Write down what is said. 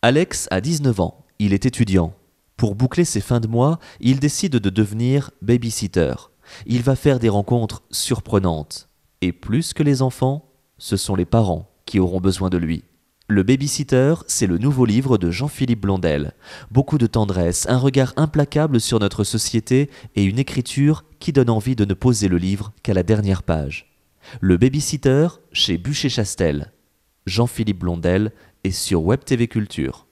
Alex a 19 ans, il est étudiant. Pour boucler ses fins de mois, il décide de devenir babysitter. Il va faire des rencontres surprenantes. Et plus que les enfants, ce sont les parents qui auront besoin de lui. Le babysitter, c'est le nouveau livre de Jean-Philippe Blondel. Beaucoup de tendresse, un regard implacable sur notre société et une écriture qui donne envie de ne poser le livre qu'à la dernière page. Le babysitter chez Bûcher-Chastel. Jean-Philippe Blondel et sur Web TV Culture.